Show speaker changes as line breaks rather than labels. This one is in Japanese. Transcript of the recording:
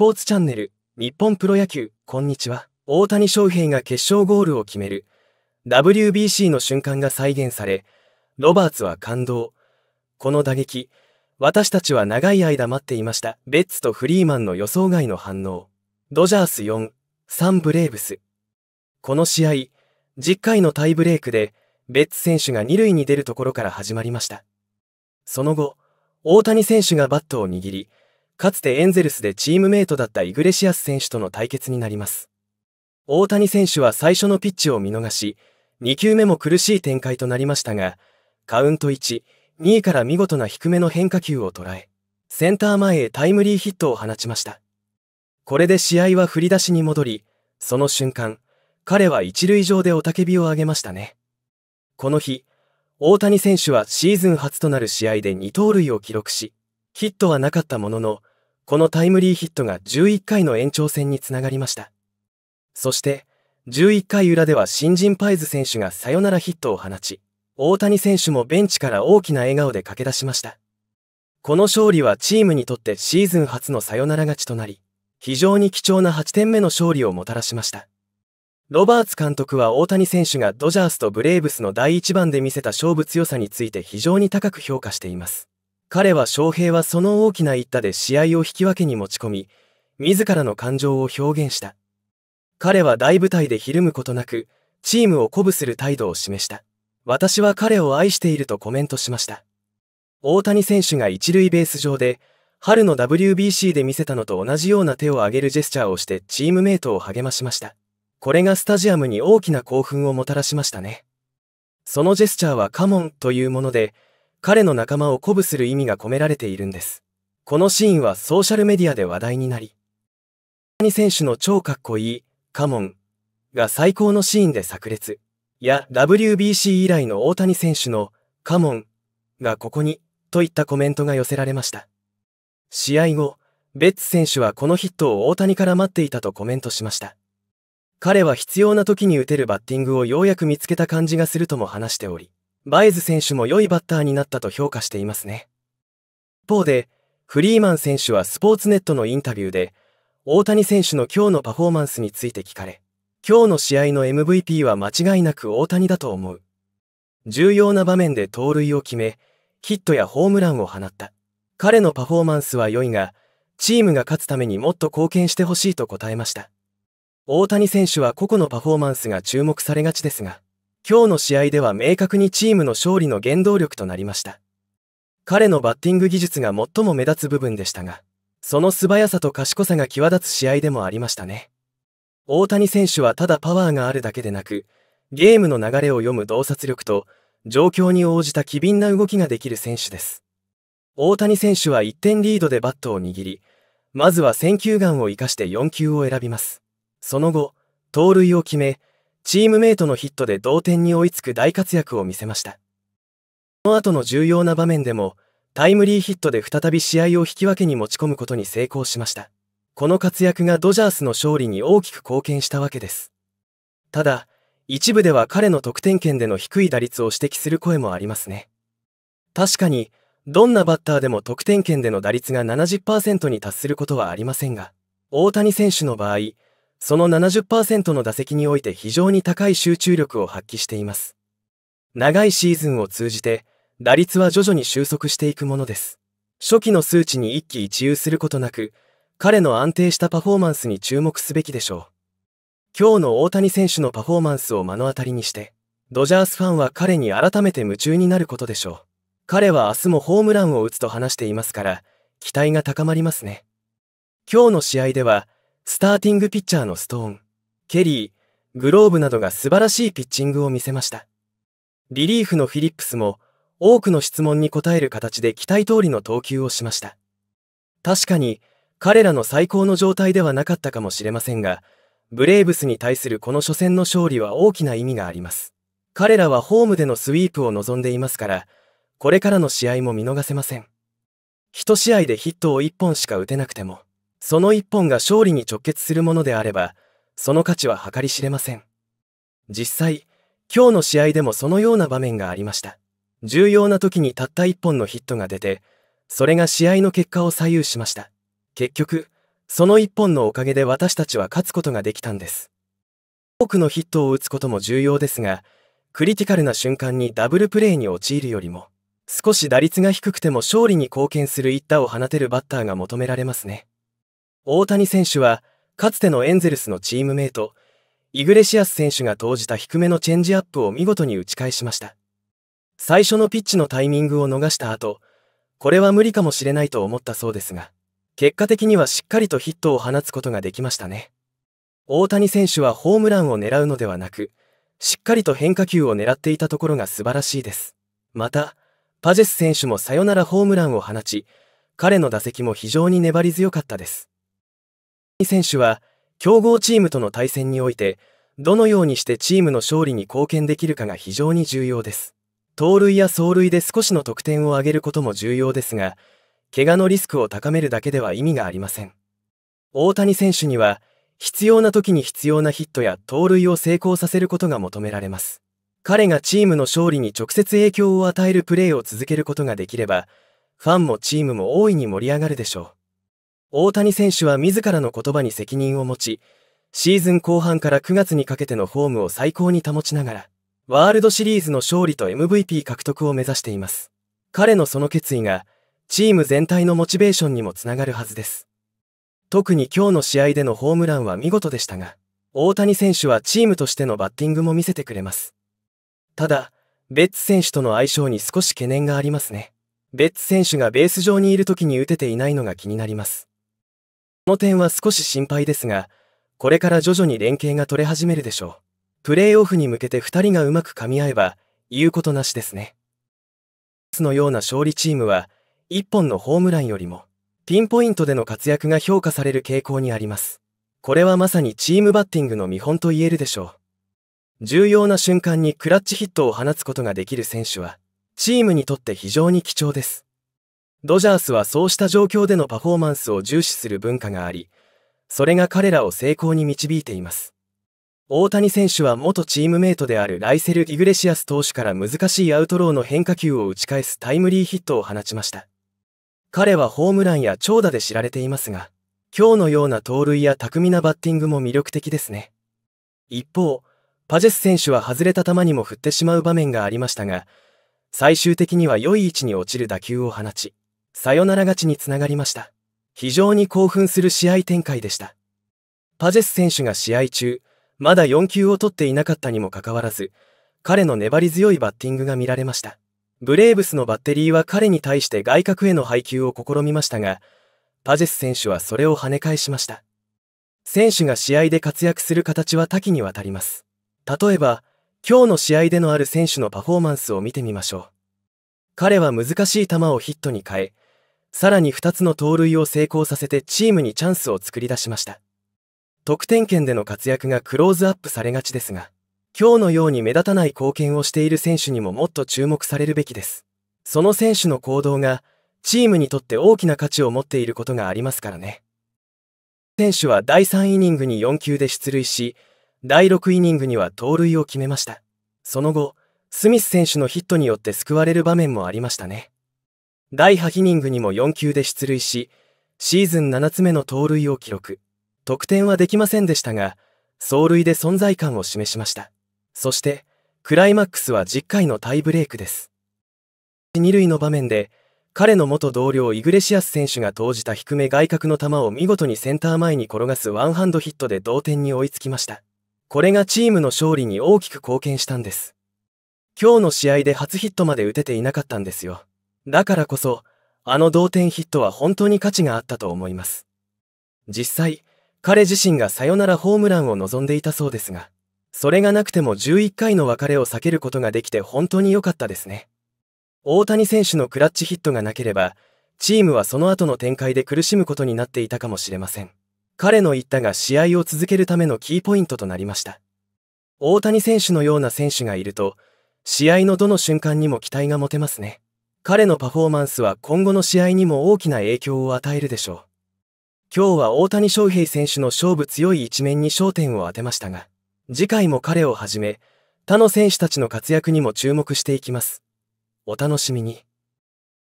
ポーツチャンネル、日本プロ野球、こんにちは。大谷翔平が決勝ゴールを決める。WBC の瞬間が再現され、ロバーツは感動。この打撃、私たちは長い間待っていました。ベッツとフリーマンの予想外の反応。ドジャース4、3ブレーブス。この試合、10回のタイブレークで、ベッツ選手が2塁に出るところから始まりました。その後、大谷選手がバットを握り、かつてエンゼルスでチームメイトだったイグレシアス選手との対決になります。大谷選手は最初のピッチを見逃し、2球目も苦しい展開となりましたが、カウント1、2位から見事な低めの変化球を捉え、センター前へタイムリーヒットを放ちました。これで試合は振り出しに戻り、その瞬間、彼は一塁上で雄たけびを上げましたね。この日、大谷選手はシーズン初となる試合で2盗塁を記録し、ヒットはなかったものの、このタイムリーヒットが11回の延長戦につながりました。そして、11回裏では新人パイズ選手がサヨナラヒットを放ち、大谷選手もベンチから大きな笑顔で駆け出しました。この勝利はチームにとってシーズン初のサヨナラ勝ちとなり、非常に貴重な8点目の勝利をもたらしました。ロバーツ監督は大谷選手がドジャースとブレーブスの第1番で見せた勝負強さについて非常に高く評価しています。彼は翔平はその大きな一打で試合を引き分けに持ち込み、自らの感情を表現した。彼は大舞台でひるむことなく、チームを鼓舞する態度を示した。私は彼を愛しているとコメントしました。大谷選手が一塁ベース上で、春の WBC で見せたのと同じような手を上げるジェスチャーをしてチームメイトを励ましました。これがスタジアムに大きな興奮をもたらしましたね。そのジェスチャーはカモンというもので、彼の仲間を鼓舞する意味が込められているんです。このシーンはソーシャルメディアで話題になり、谷選手の超かっこいい、カモンが最高のシーンで炸裂、や WBC 以来の大谷選手のカモンがここに、といったコメントが寄せられました。試合後、ベッツ選手はこのヒットを大谷から待っていたとコメントしました。彼は必要な時に打てるバッティングをようやく見つけた感じがするとも話しており、バイズ選手も良いバッターになったと評価していますね。一方で、フリーマン選手はスポーツネットのインタビューで、大谷選手の今日のパフォーマンスについて聞かれ、今日の試合の MVP は間違いなく大谷だと思う。重要な場面で盗塁を決め、ヒットやホームランを放った。彼のパフォーマンスは良いが、チームが勝つためにもっと貢献してほしいと答えました。大谷選手は個々のパフォーマンスが注目されがちですが、今日の試合では明確にチームの勝利の原動力となりました。彼のバッティング技術が最も目立つ部分でしたが、その素早さと賢さが際立つ試合でもありましたね。大谷選手はただパワーがあるだけでなく、ゲームの流れを読む洞察力と、状況に応じた機敏な動きができる選手です。大谷選手は1点リードでバットを握り、まずは選球眼を生かして4球を選びます。その後、盗塁を決め、チームメイトのヒットで同点に追いつく大活躍を見せました。この後の重要な場面でも、タイムリーヒットで再び試合を引き分けに持ち込むことに成功しました。この活躍がドジャースの勝利に大きく貢献したわけです。ただ、一部では彼の得点圏での低い打率を指摘する声もありますね。確かに、どんなバッターでも得点圏での打率が70%に達することはありませんが、大谷選手の場合、その70%の打席において非常に高い集中力を発揮しています。長いシーズンを通じて、打率は徐々に収束していくものです。初期の数値に一喜一憂することなく、彼の安定したパフォーマンスに注目すべきでしょう。今日の大谷選手のパフォーマンスを目の当たりにして、ドジャースファンは彼に改めて夢中になることでしょう。彼は明日もホームランを打つと話していますから、期待が高まりますね。今日の試合では、スターティングピッチャーのストーン、ケリー、グローブなどが素晴らしいピッチングを見せました。リリーフのフィリップスも多くの質問に答える形で期待通りの投球をしました。確かに彼らの最高の状態ではなかったかもしれませんが、ブレーブスに対するこの初戦の勝利は大きな意味があります。彼らはホームでのスイープを望んでいますから、これからの試合も見逃せません。一試合でヒットを一本しか打てなくても。その一本が勝利に直結するものであればその価値は計り知れません実際今日の試合でもそのような場面がありました重要な時にたった一本のヒットが出てそれが試合の結果を左右しました結局その一本のおかげで私たちは勝つことができたんです多くのヒットを打つことも重要ですがクリティカルな瞬間にダブルプレーに陥るよりも少し打率が低くても勝利に貢献する一打を放てるバッターが求められますね大谷選手は、かつてのエンゼルスのチームメイト、イグレシアス選手が投じた低めのチェンジアップを見事に打ち返しました。最初のピッチのタイミングを逃した後、これは無理かもしれないと思ったそうですが、結果的にはしっかりとヒットを放つことができましたね。大谷選手はホームランを狙うのではなく、しっかりと変化球を狙っていたところが素晴らしいです。また、パジェス選手もサヨナラホームランを放ち、彼の打席も非常に粘り強かったです。選手は、強豪チームとの対戦において、どのようにしてチームの勝利に貢献できるかが非常に重要です。盗塁や走塁で少しの得点を上げることも重要ですが、怪我のリスクを高めるだけでは意味がありません。大谷選手には、必要な時に必要なヒットや盗塁を成功させることが求められます。彼がチームの勝利に直接影響を与えるプレーを続けることができれば、ファンもチームも大いに盛り上がるでしょう。大谷選手は自らの言葉に責任を持ち、シーズン後半から9月にかけてのフォームを最高に保ちながら、ワールドシリーズの勝利と MVP 獲得を目指しています。彼のその決意が、チーム全体のモチベーションにもつながるはずです。特に今日の試合でのホームランは見事でしたが、大谷選手はチームとしてのバッティングも見せてくれます。ただ、ベッツ選手との相性に少し懸念がありますね。ベッツ選手がベース上にいる時に打てていないのが気になります。この点は少し心配ですが、これから徐々に連携が取れ始めるでしょう。プレイオフに向けて2人がうまく噛み合えば、言うことなしですね。のような勝利チームは、1本のホームランよりも、ピンポイントでの活躍が評価される傾向にあります。これはまさにチームバッティングの見本と言えるでしょう。重要な瞬間にクラッチヒットを放つことができる選手は、チームにとって非常に貴重です。ドジャースはそうした状況でのパフォーマンスを重視する文化があり、それが彼らを成功に導いています。大谷選手は元チームメイトであるライセル・イグレシアス投手から難しいアウトローの変化球を打ち返すタイムリーヒットを放ちました。彼はホームランや長打で知られていますが、今日のような盗塁や巧みなバッティングも魅力的ですね。一方、パジェス選手は外れた球にも振ってしまう場面がありましたが、最終的には良い位置に落ちる打球を放ち、さよなら勝ちにつながりました。非常に興奮する試合展開でした。パジェス選手が試合中、まだ4球を取っていなかったにもかかわらず、彼の粘り強いバッティングが見られました。ブレーブスのバッテリーは彼に対して外角への配球を試みましたが、パジェス選手はそれを跳ね返しました。選手が試合で活躍する形は多岐にわたります。例えば、今日の試合でのある選手のパフォーマンスを見てみましょう。彼は難しい球をヒットに変え、さらに2つの盗塁を成功させてチームにチャンスを作り出しました。得点圏での活躍がクローズアップされがちですが、今日のように目立たない貢献をしている選手にももっと注目されるべきです。その選手の行動が、チームにとって大きな価値を持っていることがありますからね。選手は第3イニングに4球で出塁し、第6イニングには盗塁を決めました。その後、スミス選手のヒットによって救われる場面もありましたね。第8イニングにも4球で出塁し、シーズン7つ目の盗塁を記録。得点はできませんでしたが、走塁で存在感を示しました。そして、クライマックスは10回のタイブレークです。2塁の場面で、彼の元同僚イグレシアス選手が投じた低め外角の球を見事にセンター前に転がすワンハンドヒットで同点に追いつきました。これがチームの勝利に大きく貢献したんです。今日の試合で初ヒットまで打てていなかったんですよ。だからこそ、あの同点ヒットは本当に価値があったと思います。実際、彼自身がサヨナラホームランを望んでいたそうですが、それがなくても11回の別れを避けることができて本当に良かったですね。大谷選手のクラッチヒットがなければ、チームはその後の展開で苦しむことになっていたかもしれません。彼の言ったが試合を続けるためのキーポイントとなりました。大谷選手のような選手がいると、試合のどの瞬間にも期待が持てますね。彼のパフォーマンスは今後の試合にも大きな影響を与えるでしょう。今日は大谷翔平選手の勝負強い一面に焦点を当てましたが、次回も彼をはじめ、他の選手たちの活躍にも注目していきます。お楽しみに。